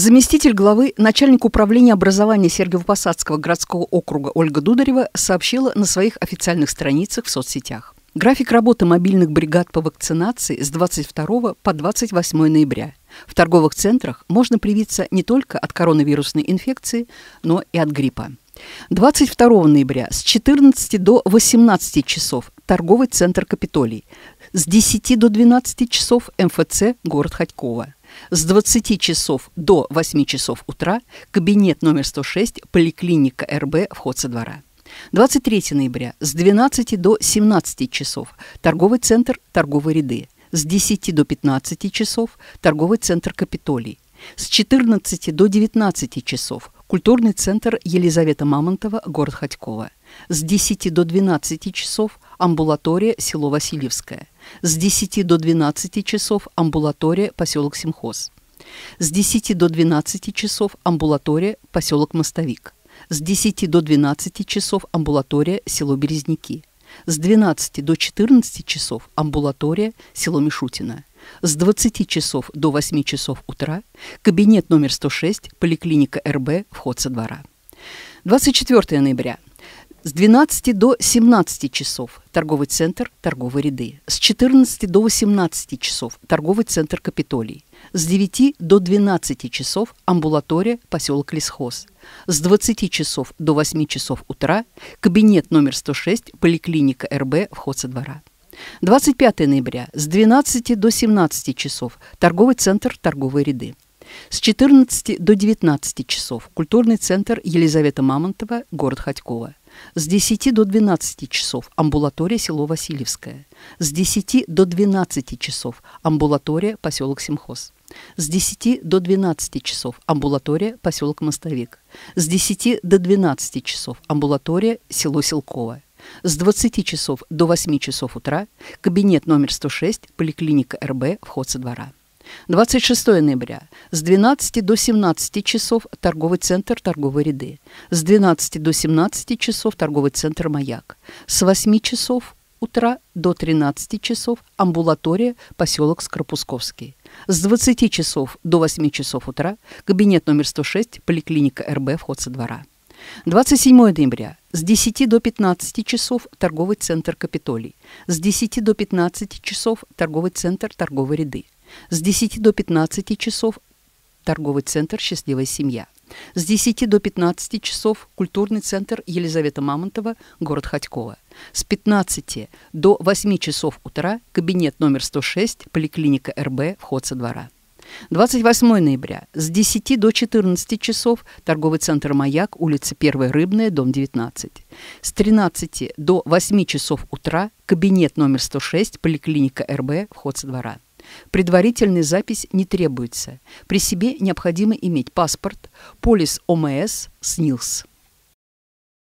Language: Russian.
Заместитель главы, начальник управления образования Сергиево-Посадского городского округа Ольга Дударева сообщила на своих официальных страницах в соцсетях. График работы мобильных бригад по вакцинации с 22 по 28 ноября. В торговых центрах можно привиться не только от коронавирусной инфекции, но и от гриппа. 22 ноября с 14 до 18 часов торговый центр Капитолий, с 10 до 12 часов МФЦ город Ходькова – с 20 часов до 8 часов утра кабинет номер 106, поликлиника РБ, вход со двора. 23 ноября с 12 до 17 часов торговый центр «Торговые ряды», с 10 до 15 часов торговый центр «Капитолий», с 14 до 19 часов Культурный центр Елизавета Мамонтова, город Ходьково. С 10 до 12 часов амбулатория село Васильевское. С 10 до 12 часов амбулатория поселок Симхоз. С 10 до 12 часов амбулатория поселок Мостовик. С 10 до 12 часов амбулатория село Березники. С 12 до 14 часов амбулатория село Мишутино с 20 часов до 8 часов утра, кабинет номер 106, поликлиника РБ, вход со двора. 24 ноября. С 12 до 17 часов торговый центр «Торговые ряды». С 14 до 18 часов торговый центр «Капитолий». С 9 до 12 часов амбулатория поселок Лесхоз. С 20 часов до 8 часов утра кабинет номер 106 поликлиника РБ «Вход со двора». 25 ноября с 12 до 17 часов торговый центр «Торговые ряды». С 14 до 19 часов культурный центр Елизавета Мамонтова, город Ходькова. С 10 до 12 часов амбулатория село Васильевское. С 10 до 12 часов амбулатория поселок Симхоз С 10 до 12 часов амбулатория поселок Мостовик. С 10 до 12 часов амбулатория село Селковое. С 20 часов до 8 часов утра кабинет номер 106, поликлиника РБ, вход со двора. 26 ноября. С 12 до 17 часов торговый центр «Торговые ряды». С 12 до 17 часов торговый центр «Маяк». С 8 часов утра до 13 часов амбулатория поселок Скорпусковский С 20 часов до 8 часов утра кабинет номер 106, поликлиника РБ, вход со двора. 27 ноября. С 10 до 15 часов торговый центр Капитолий. С 10 до 15 часов торговый центр Торговой ряды. С 10 до 15 часов торговый центр «Счастливая семья». С 10 до 15 часов культурный центр Елизавета Мамонтова, город Ходькова. С 15 до 8 часов утра кабинет номер 106, поликлиника РБ, вход со двора. 28 ноября с 10 до 14 часов торговый центр «Маяк», улица Первая Рыбная, дом 19. С 13 до 8 часов утра кабинет номер 106, поликлиника РБ, вход со двора. Предварительная запись не требуется. При себе необходимо иметь паспорт, полис ОМС, СНИЛС.